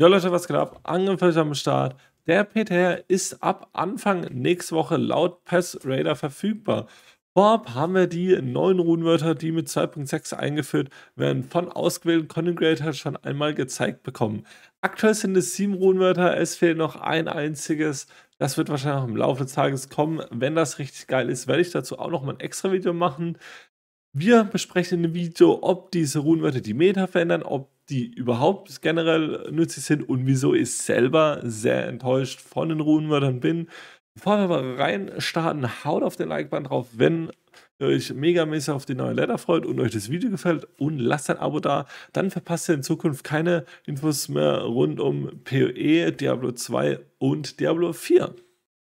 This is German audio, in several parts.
Ja, Leute, was geht ab? Angrifflich am Start. Der PTR ist ab Anfang nächste Woche laut Pass Raider verfügbar. Vorab haben wir die neuen Runenwörter, die mit 2.6 eingeführt werden, von ausgewählten Content Creators schon einmal gezeigt bekommen. Aktuell sind es sieben Runenwörter, es fehlt noch ein einziges. Das wird wahrscheinlich auch im Laufe des Tages kommen. Wenn das richtig geil ist, werde ich dazu auch noch mal ein extra Video machen. Wir besprechen in dem Video, ob diese Runenwörter die Meta verändern, ob die überhaupt generell nützlich sind und wieso ich selber sehr enttäuscht von den Runenwörtern bin. Bevor wir aber reinstarten, haut auf den Like-Button drauf, wenn ihr euch megamäßig auf die neue Letter freut und euch das Video gefällt und lasst ein Abo da. Dann verpasst ihr in Zukunft keine Infos mehr rund um PoE, Diablo 2 und Diablo 4.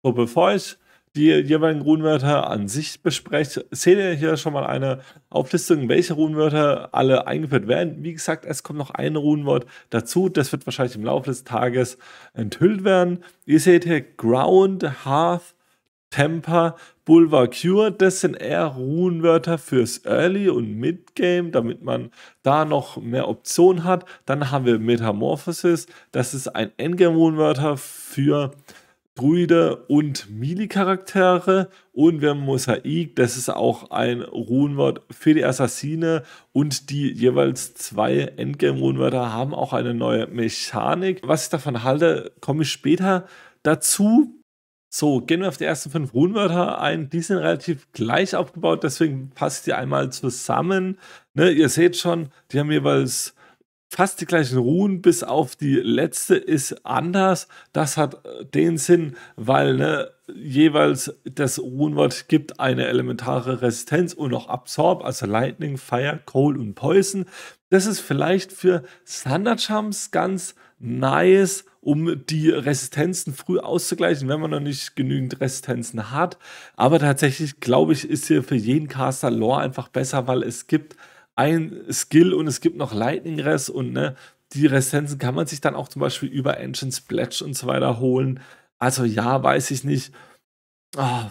So, bevor ich die jeweiligen Runenwörter an sich bespreche. Seht ihr hier schon mal eine Auflistung, welche Runenwörter alle eingeführt werden. Wie gesagt, es kommt noch ein Runenwort dazu. Das wird wahrscheinlich im Laufe des Tages enthüllt werden. Ihr seht hier Ground, Hearth, Temper, Bulvar Cure, das sind eher Runenwörter fürs Early und Midgame, damit man da noch mehr Optionen hat. Dann haben wir Metamorphosis, das ist ein Endgame-Runenwörter für Druide und Melee-Charaktere und wir haben Mosaik, das ist auch ein Runenwort für die Assassine und die jeweils zwei Endgame-Runenwörter haben auch eine neue Mechanik. Was ich davon halte, komme ich später dazu. So, gehen wir auf die ersten fünf Runenwörter ein. Die sind relativ gleich aufgebaut, deswegen passt die einmal zusammen. Ne, ihr seht schon, die haben jeweils fast die gleichen Ruhen, bis auf die letzte ist anders. Das hat äh, den Sinn, weil ne, jeweils das Ruhenwort gibt eine elementare Resistenz und auch Absorb, also Lightning, Fire, Cold und Poison. Das ist vielleicht für Standard Jumps ganz nice, um die Resistenzen früh auszugleichen, wenn man noch nicht genügend Resistenzen hat. Aber tatsächlich, glaube ich, ist hier für jeden Caster Lore einfach besser, weil es gibt ein Skill und es gibt noch Lightning Res und ne, die Resenzen kann man sich dann auch zum Beispiel über Engine Splash und so weiter holen. Also ja, weiß ich nicht. Oh,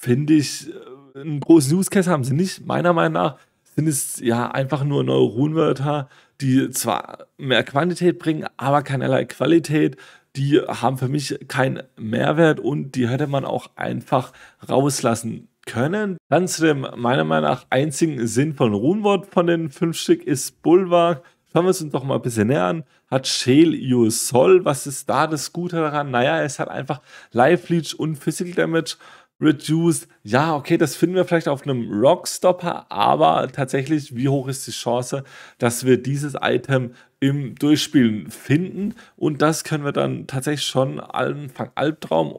Finde ich, äh, einen großen Use Case haben sie nicht. Meiner Meinung nach sind es ja einfach nur Neuronwörter, die zwar mehr Quantität bringen, aber keinerlei Qualität. Die haben für mich keinen Mehrwert und die hätte man auch einfach rauslassen können. Dann zu dem meiner Meinung nach einzigen sinnvollen Runwort von den fünf Stück ist Bulwark. Schauen wir es uns doch mal ein bisschen näher an. Hat Shale Your Soul, was ist da das Gute daran? Naja, es hat einfach Life Leech und Physical Damage Reduced. Ja, okay, das finden wir vielleicht auf einem Rockstopper, aber tatsächlich, wie hoch ist die Chance, dass wir dieses Item im Durchspielen finden? Und das können wir dann tatsächlich schon Anfang Albtraum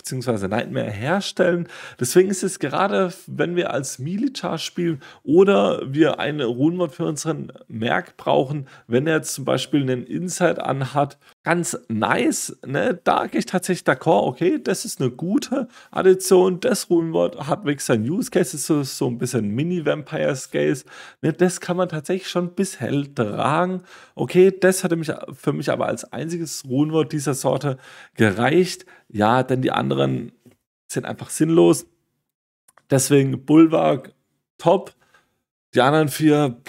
beziehungsweise Nightmare herstellen. Deswegen ist es gerade, wenn wir als Militar spielen oder wir eine Runenwort für unseren Merk brauchen, wenn er zum Beispiel einen Insight anhat, ganz nice. Ne? Da gehe ich tatsächlich d'accord, okay, das ist eine gute Addition. Das Runenwort hat weg sein Use Case, ist so, so ein bisschen Mini-Vampire Scales. Ne? Das kann man tatsächlich schon bis hell tragen. Okay, das hatte mich für mich aber als einziges Runenwort dieser Sorte gereicht ja, denn die anderen sind einfach sinnlos. Deswegen Bulwark top. Die anderen vier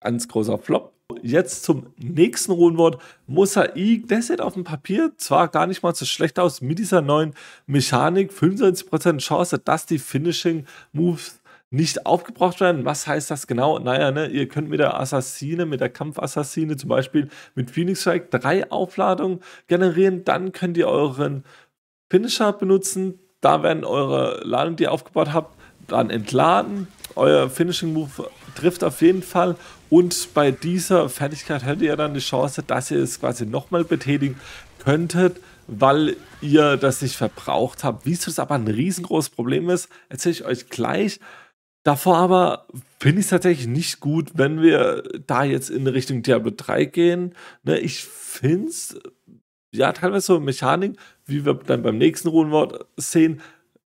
ganz großer Flop. Jetzt zum nächsten Rundenwort. Mosaik, der sieht halt auf dem Papier zwar gar nicht mal so schlecht aus mit dieser neuen Mechanik. 75% Chance, dass die Finishing Moves nicht aufgebraucht werden. Was heißt das genau? Naja, ne, ihr könnt mit der Assassine, mit der Kampfassassine zum Beispiel mit Phoenix Strike drei Aufladungen generieren. Dann könnt ihr euren Finisher benutzen. Da werden eure Ladung, die ihr aufgebaut habt, dann entladen. Euer Finishing Move trifft auf jeden Fall. Und bei dieser Fertigkeit hättet ihr dann die Chance, dass ihr es quasi nochmal betätigen könntet, weil ihr das nicht verbraucht habt. Wieso das aber ein riesengroßes Problem ist, erzähle ich euch gleich. Davor aber finde ich es tatsächlich nicht gut, wenn wir da jetzt in Richtung Diablo 3 gehen. Ne, ich finde es ja teilweise so Mechanik, wie wir dann beim nächsten Runenwort sehen,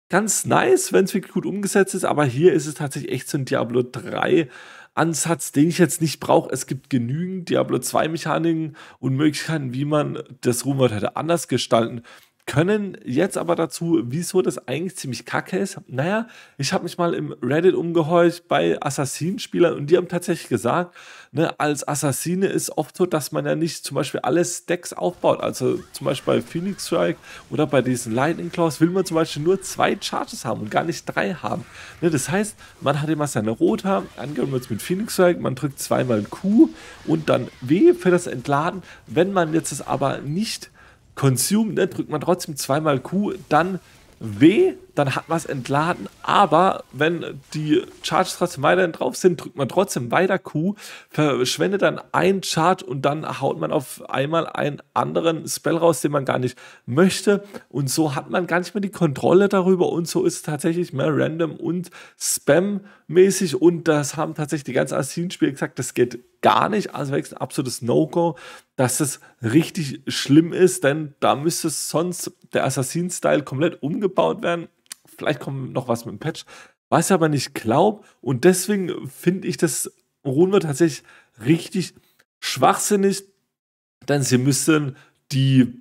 ganz nice, wenn es wirklich gut umgesetzt ist, aber hier ist es tatsächlich echt so ein Diablo 3 Ansatz, den ich jetzt nicht brauche. Es gibt genügend Diablo 2 Mechaniken und Möglichkeiten, wie man das Runenwort hätte anders gestalten können jetzt aber dazu, wieso das eigentlich ziemlich kacke ist. Naja, ich habe mich mal im Reddit umgehorcht bei Assassinenspielern und die haben tatsächlich gesagt, ne, als Assassine ist oft so, dass man ja nicht zum Beispiel alle Stacks aufbaut. Also zum Beispiel bei Phoenix Strike oder bei diesen Lightning Claws will man zum Beispiel nur zwei Charges haben und gar nicht drei haben. Ne, das heißt, man hat immer seine Rota, angehört jetzt mit Phoenix Strike, man drückt zweimal Q und dann W für das Entladen. Wenn man jetzt es aber nicht Consume, ne, drückt man trotzdem zweimal Q, dann W, dann hat man es entladen. Aber wenn die Charges trotzdem weiterhin drauf sind, drückt man trotzdem weiter Q, verschwendet dann einen Charge und dann haut man auf einmal einen anderen Spell raus, den man gar nicht möchte. Und so hat man gar nicht mehr die Kontrolle darüber. Und so ist es tatsächlich mehr random und spam-mäßig. Und das haben tatsächlich die ganzen Assin-Spiele gesagt, das geht gar nicht. Also arsenal ein absolutes No-Go, dass es richtig schlimm ist, denn da müsste sonst der Assassin-Style komplett umgebaut werden. Vielleicht kommt noch was mit dem Patch. Was ich aber nicht glaube, und deswegen finde ich das Runde tatsächlich richtig schwachsinnig, denn sie müssen die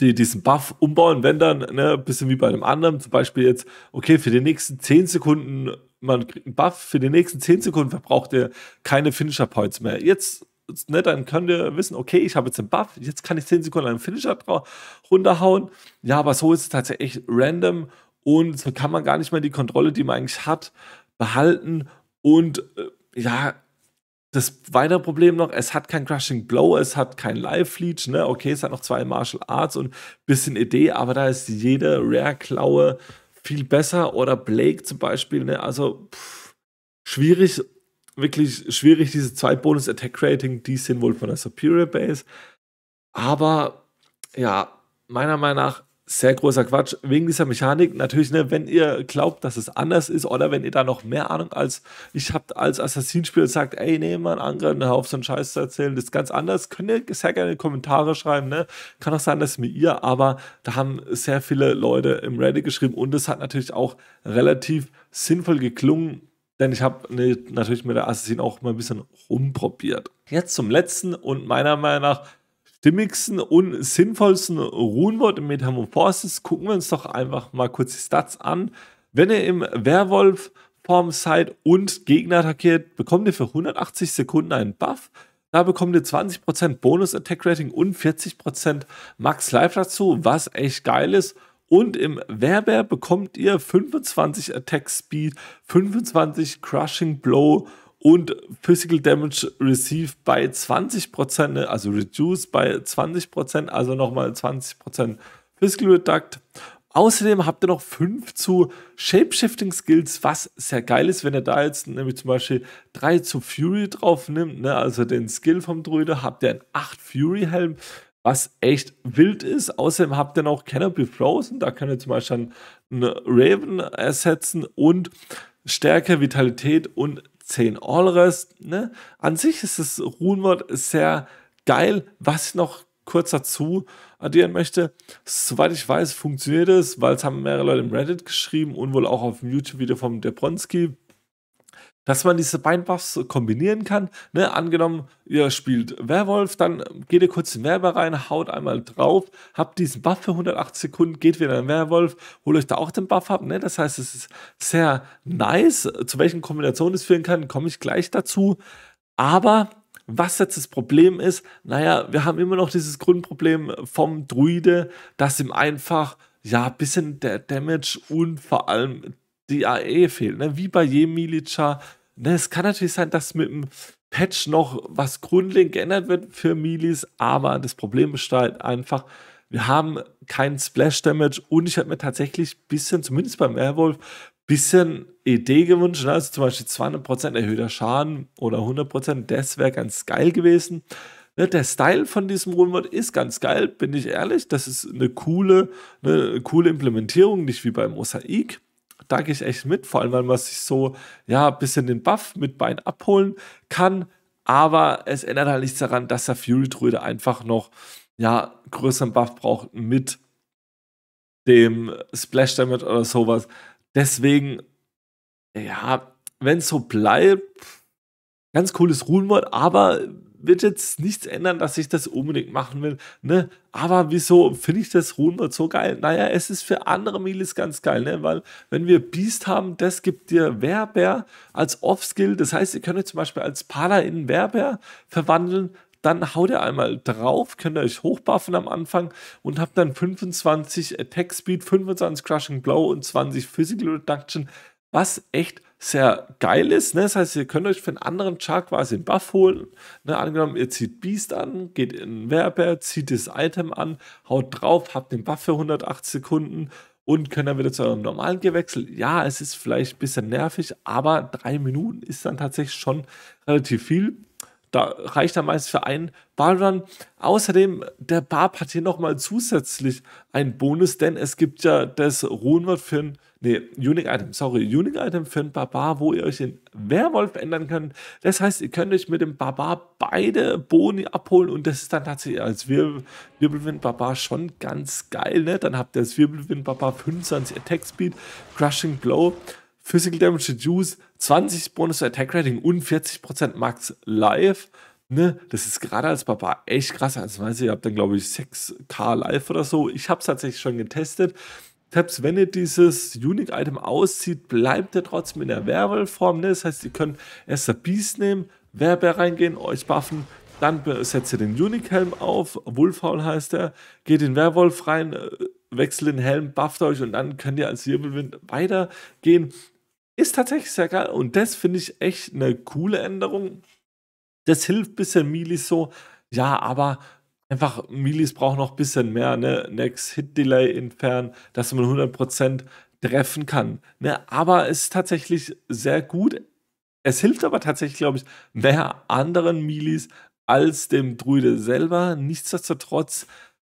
die, diesen Buff umbauen, wenn dann, ne, bisschen wie bei einem anderen, zum Beispiel jetzt, okay, für die nächsten 10 Sekunden, man kriegt einen Buff, für die nächsten 10 Sekunden verbraucht ihr keine Finisher-Points mehr. Jetzt, ne, dann könnt ihr wissen, okay, ich habe jetzt einen Buff, jetzt kann ich 10 Sekunden einen Finisher runterhauen. Ja, aber so ist es tatsächlich random und so kann man gar nicht mehr die Kontrolle, die man eigentlich hat, behalten und äh, ja, das weiner Problem noch, es hat kein Crushing Blow, es hat kein Live Leech, ne? Okay, es hat noch zwei Martial Arts und ein bisschen Idee, aber da ist jede Rare-Klaue viel besser oder Blake zum Beispiel, ne? Also pff, schwierig, wirklich schwierig, diese zwei Bonus-Attack-Rating, die sind wohl von der Superior Base. Aber ja, meiner Meinung nach sehr großer Quatsch. Wegen dieser Mechanik, natürlich, ne, wenn ihr glaubt, dass es anders ist oder wenn ihr da noch mehr Ahnung als ich habt als Assassinspieler sagt, ey, nee, man, Angren, hör auf, so einen Scheiß zu erzählen, das ist ganz anders, könnt ihr sehr gerne Kommentare schreiben, ne? Kann auch sein, dass mir ihr, aber da haben sehr viele Leute im Reddit geschrieben und es hat natürlich auch relativ sinnvoll geklungen, denn ich habe ne, natürlich mit der Assassin auch mal ein bisschen rumprobiert. Jetzt zum letzten und meiner Meinung nach stimmigsten und sinnvollsten Runewort im Metamorphosis gucken wir uns doch einfach mal kurz die Stats an. Wenn ihr im Werwolf Form seid und Gegner attackiert, bekommt ihr für 180 Sekunden einen Buff. Da bekommt ihr 20% Bonus Attack Rating und 40% Max Life dazu, was echt geil ist. Und im Werber bekommt ihr 25 Attack Speed, 25 Crushing Blow und Physical Damage Received bei 20%, ne, also Reduce bei 20%, also nochmal 20% Physical Reduct. Außerdem habt ihr noch 5 zu Shapeshifting Skills, was sehr geil ist, wenn ihr da jetzt nämlich zum Beispiel 3 zu Fury drauf nimmt, ne, also den Skill vom Druide, habt ihr einen 8 Fury Helm, was echt wild ist. Außerdem habt ihr noch Canopy Frozen, da könnt ihr zum Beispiel einen Raven ersetzen und Stärke, Vitalität und 10 Allres. Ne? An sich ist das Runwort sehr geil. Was ich noch kurz dazu addieren möchte, soweit ich weiß, funktioniert es, weil es haben mehrere Leute im Reddit geschrieben und wohl auch auf dem YouTube-Video von Debronski dass man diese beiden Buffs kombinieren kann. Ne? Angenommen, ihr spielt Werwolf, dann geht ihr kurz in Werber rein, haut einmal drauf, habt diesen Buff für 108 Sekunden, geht wieder in Werwolf, holt euch da auch den Buff ab. Ne? Das heißt, es ist sehr nice. Zu welchen Kombinationen es führen kann, komme ich gleich dazu. Aber was jetzt das Problem ist, naja, wir haben immer noch dieses Grundproblem vom Druide, dass ihm einfach, ja, ein bisschen der Damage und vor allem die AE fehlt. Ne? Wie bei jedem Militia, Ne, es kann natürlich sein, dass mit dem Patch noch was grundlegend geändert wird für Milis, aber das Problem ist halt einfach, wir haben keinen Splash Damage und ich habe mir tatsächlich ein bisschen, zumindest beim Airwolf, ein bisschen Idee gewünscht. Ne? Also zum Beispiel 200% erhöhter Schaden oder 100%, das wäre ganz geil gewesen. Ne, der Style von diesem Runword ist ganz geil, bin ich ehrlich. Das ist eine coole, eine coole Implementierung, nicht wie beim Mosaik da gehe ich echt mit, vor allem, weil man sich so, ja, ein bisschen den Buff mit Bein abholen kann. Aber es ändert halt nichts daran, dass der Fury-Druide einfach noch, ja, größeren Buff braucht mit dem Splash-Damage oder sowas. Deswegen, ja, wenn es so bleibt, ganz cooles Runenwort, aber wird jetzt nichts ändern, dass ich das unbedingt machen will. Ne? Aber wieso finde ich das Runenbot so geil? Naja, es ist für andere Miles ganz geil, ne? weil wenn wir Beast haben, das gibt dir Werber als Off-Skill. Das heißt, ihr könnt euch zum Beispiel als Pala in Werber verwandeln. Dann haut ihr einmal drauf, könnt ihr euch hochbuffen am Anfang und habt dann 25 Attack Speed, 25 Crushing Blow und 20 Physical Reduction, was echt sehr geil ist. Ne? Das heißt, ihr könnt euch für einen anderen Char quasi einen Buff holen. Ne? Angenommen, ihr zieht Beast an, geht in den Werber, zieht das Item an, haut drauf, habt den Buff für 108 Sekunden und könnt dann wieder zu eurem normalen gewechselt. Ja, es ist vielleicht ein bisschen nervig, aber drei Minuten ist dann tatsächlich schon relativ viel. Da reicht dann meist für einen Ballrun. Außerdem, der Barb hat hier nochmal zusätzlich einen Bonus, denn es gibt ja das Runwort für ein, nee, Unique Item, sorry, Unique Item für ein Barbar, wo ihr euch in Werwolf ändern könnt. Das heißt, ihr könnt euch mit dem Barbar beide Boni abholen und das ist dann tatsächlich als Wirbel, Wirbelwind-Barbar schon ganz geil, ne? Dann habt ihr das Wirbelwind-Barbar 25 Attack Speed, Crushing Blow Physical Damage Reduce, 20 Bonus Attack Rating und 40% Max Life. Ne, das ist gerade als Barbar echt krass. Also, weiß ich, ihr habt dann, glaube ich, 6K Live oder so. Ich habe es tatsächlich schon getestet. Selbst wenn ihr dieses Unique-Item auszieht, bleibt ihr trotzdem in der Werwolf-Form. Ne? Das heißt, ihr könnt erst der Beast nehmen, Werbeer reingehen, euch buffen, dann setzt ihr den Unique-Helm auf, Wolfhaul heißt er, geht in Werwolf rein, äh, wechselt den Helm, bufft euch und dann könnt ihr als Wirbelwind weitergehen. Ist tatsächlich sehr geil und das finde ich echt eine coole Änderung. Das hilft ein bisschen Milis so. Ja, aber einfach Milis braucht noch ein bisschen mehr. Ne? Next Hit Delay entfernen, dass man 100% treffen kann. Ne? Aber es ist tatsächlich sehr gut. Es hilft aber tatsächlich, glaube ich, mehr anderen Milis als dem Druide selber. Nichtsdestotrotz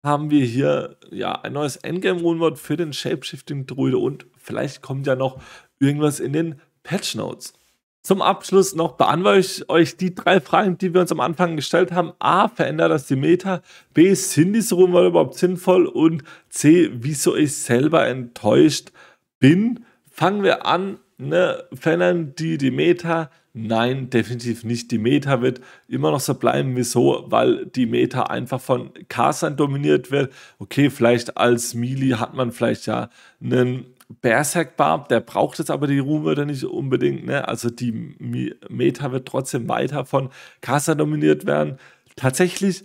haben wir hier ja ein neues Endgame-Runwort für den Shapeshifting-Druide und vielleicht kommt ja noch irgendwas in den Patch Notes. Zum Abschluss noch beantworte ich euch die drei Fragen, die wir uns am Anfang gestellt haben. A, verändert das die Meta? B, sind diese Rumoren überhaupt sinnvoll? Und C, wieso ich selber enttäuscht bin? Fangen wir an. Ne? Verändern die die Meta? Nein, definitiv nicht. Die Meta wird immer noch so bleiben. Wieso? Weil die Meta einfach von Kasan dominiert wird. Okay, vielleicht als Mili hat man vielleicht ja einen Berserk Barb, der braucht jetzt aber die Ruhmwörter nicht unbedingt. Ne? Also die Meta wird trotzdem weiter von Casa dominiert werden. Tatsächlich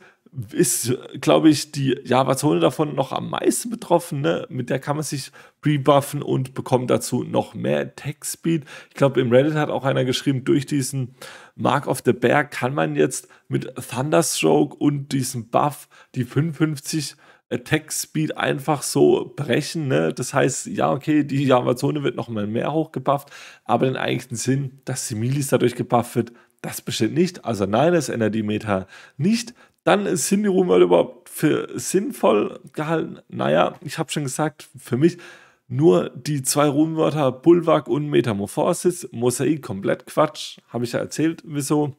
ist, glaube ich, die Java-Zone davon noch am meisten betroffen. Ne? Mit der kann man sich rebuffen und bekommt dazu noch mehr Tech-Speed. Ich glaube, im Reddit hat auch einer geschrieben, durch diesen Mark of the Bear kann man jetzt mit Thunderstroke und diesem Buff die 55 Attack-Speed einfach so brechen. Ne? Das heißt, ja, okay, die Amazone wird nochmal mehr hochgebufft, aber den eigentlichen Sinn, dass die Milis dadurch gebufft wird, das besteht nicht. Also nein, das ändert die Meta nicht. Dann sind die Rumour überhaupt für sinnvoll gehalten? Naja, ich habe schon gesagt, für mich nur die zwei Ruhmwörter Bulwark und Metamorphosis, Mosaik komplett Quatsch, habe ich ja erzählt, wieso.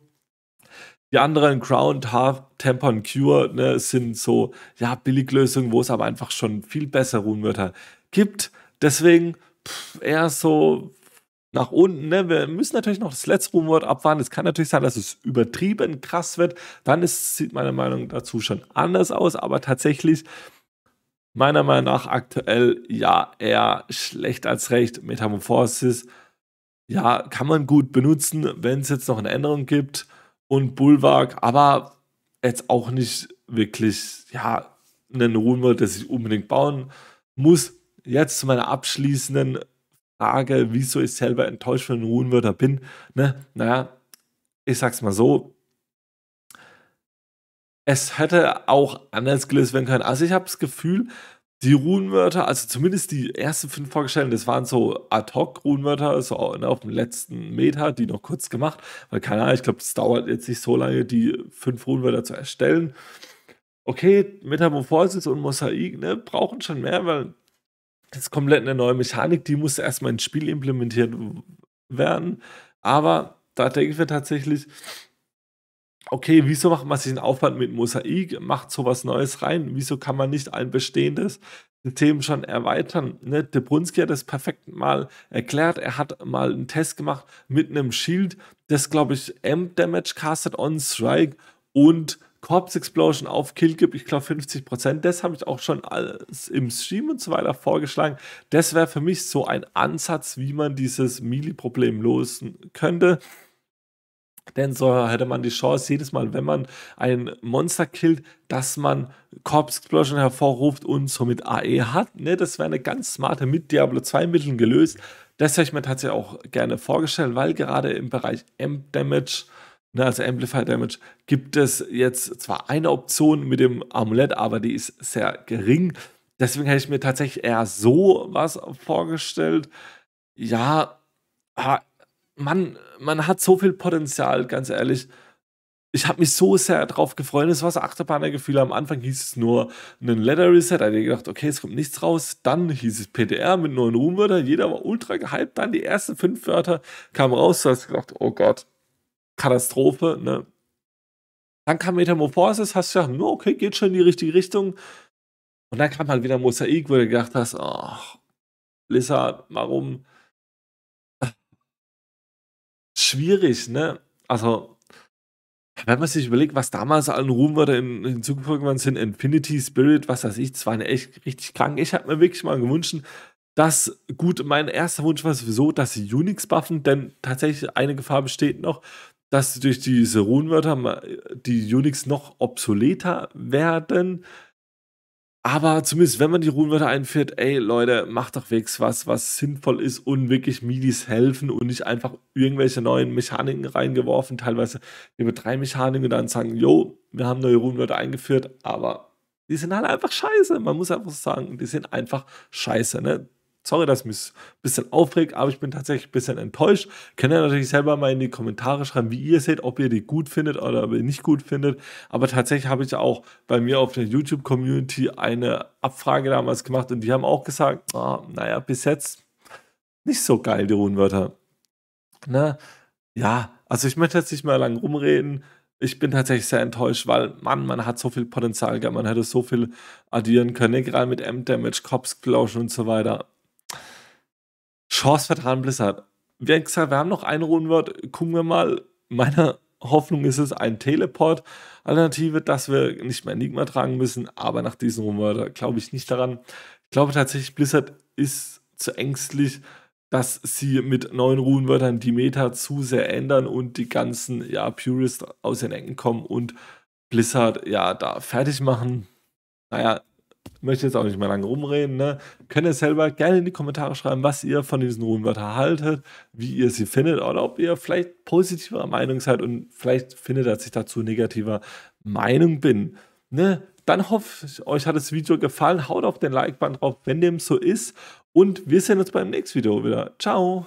Die anderen Ground, Half, Temper und Cure ne, sind so ja, Billiglösungen, wo es aber einfach schon viel bessere Unwörter gibt. Deswegen pff, eher so nach unten. Ne? Wir müssen natürlich noch das letzte Ruhmwort abwarten. Es kann natürlich sein, dass es übertrieben krass wird. Dann ist, sieht meine Meinung dazu schon anders aus. Aber tatsächlich, meiner Meinung nach aktuell, ja, eher schlecht als recht. Metamorphosis, ja, kann man gut benutzen, wenn es jetzt noch eine Änderung gibt und Bulwark, aber jetzt auch nicht wirklich, ja, einen Ruhmer, das ich unbedingt bauen muss. Jetzt zu meiner abschließenden Frage, wieso ich selber enttäuscht von Ruhenwörter bin. Ne? Naja, ich sag's mal so. Es hätte auch anders gelöst werden können. Also ich habe das Gefühl, die Runenwörter, also zumindest die ersten fünf vorgestellten, das waren so Ad-Hoc-Runenwörter, so ne, auf dem letzten Meter, die noch kurz gemacht, weil keine Ahnung, ich glaube, es dauert jetzt nicht so lange, die fünf Runenwörter zu erstellen. Okay, Metamorphosis und Mosaik ne, brauchen schon mehr, weil das ist komplett eine neue Mechanik, die muss erstmal ins Spiel implementiert werden. Aber da denke ich mir tatsächlich, okay, wieso macht man sich einen Aufwand mit Mosaik, macht sowas Neues rein? Wieso kann man nicht ein bestehendes System schon erweitern? Ne? Brunski hat das perfekt mal erklärt. Er hat mal einen Test gemacht mit einem Shield, das glaube ich M-Damage castet on Strike und Corpse Explosion auf Kill gibt, ich glaube 50%. Das habe ich auch schon alles im Stream und so weiter vorgeschlagen. Das wäre für mich so ein Ansatz, wie man dieses Melee-Problem lösen könnte. Denn so hätte man die Chance, jedes Mal, wenn man ein Monster killt, dass man Corpse Explosion hervorruft und somit AE hat. Ne, das wäre eine ganz smarte mit Diablo 2 Mitteln gelöst. Das hätte ich mir tatsächlich auch gerne vorgestellt, weil gerade im Bereich Amp-Damage ne, also Amplify Damage, gibt es jetzt zwar eine Option mit dem Amulett, aber die ist sehr gering. Deswegen hätte ich mir tatsächlich eher so was vorgestellt. Ja, ah, man, man hat so viel Potenzial, ganz ehrlich. Ich habe mich so sehr drauf gefreut. Es war so Achterbahnergefühl. Am Anfang hieß es nur ein Letter Reset. Da habe ich gedacht, okay, es kommt nichts raus. Dann hieß es PDR mit neuen Ruhmwörtern. Jeder war ultra gehypt. Dann die ersten fünf Wörter kamen raus. Du hast gedacht, oh Gott, Katastrophe. Ne? Dann kam Metamorphosis. Hast du gedacht, okay, geht schon in die richtige Richtung. Und dann kam halt wieder Mosaik, wo du gedacht hast, ach, oh, Blizzard, warum? schwierig, ne? Also, wenn man sich überlegt, was damals an Ruhm oder in, hinzugefügt waren sind, Infinity Spirit, was weiß ich, das war eine echt richtig krank. Ich habe mir wirklich mal gewünscht, dass, gut, mein erster Wunsch war sowieso, dass sie Unix buffen, denn tatsächlich eine Gefahr besteht noch, dass durch diese Runenwörter die Unix noch obsoleter werden. Aber zumindest, wenn man die Runenwörter einführt, ey Leute, macht doch wegs was, was sinnvoll ist und wirklich Midis helfen und nicht einfach irgendwelche neuen Mechaniken reingeworfen, teilweise über drei Mechaniken und dann sagen, jo, wir haben neue Runenwörter eingeführt, aber die sind halt einfach scheiße. Man muss einfach sagen, die sind einfach scheiße. Ne? sorry, dass ich mich ein bisschen aufregt, aber ich bin tatsächlich ein bisschen enttäuscht. Könnt ihr natürlich selber mal in die Kommentare schreiben, wie ihr seht, ob ihr die gut findet oder ob ihr nicht gut findet. Aber tatsächlich habe ich auch bei mir auf der YouTube-Community eine Abfrage damals gemacht und die haben auch gesagt, oh, ah, naja, bis jetzt nicht so geil, die Runenwörter. Ne? Ja, also ich möchte jetzt nicht mehr lang rumreden ich bin tatsächlich sehr enttäuscht, weil, Mann, man hat so viel Potenzial gehabt, man hätte so viel addieren können, gerade mit M-Damage, Cops, Klauschen und so weiter. Chance vertan Blizzard. Wie gesagt, wir haben noch ein Rundenwort. Gucken wir mal. Meine Hoffnung ist es ein Teleport-Alternative, dass wir nicht mehr Enigma tragen müssen. Aber nach diesem Rundenwort glaube ich nicht daran. Ich glaube tatsächlich, Blizzard ist zu ängstlich, dass sie mit neuen Runenwörtern die Meta zu sehr ändern und die ganzen ja, Purists aus den Ecken kommen und Blizzard ja da fertig machen. Naja, möchte jetzt auch nicht mehr lange rumreden. Ne? Könnt ihr selber gerne in die Kommentare schreiben, was ihr von diesen Runenwörtern haltet, wie ihr sie findet oder ob ihr vielleicht positiver Meinung seid und vielleicht findet, dass ich dazu negativer Meinung bin. Ne? Dann hoffe ich, euch hat das Video gefallen. Haut auf den Like-Button drauf, wenn dem so ist. Und wir sehen uns beim nächsten Video wieder. Ciao!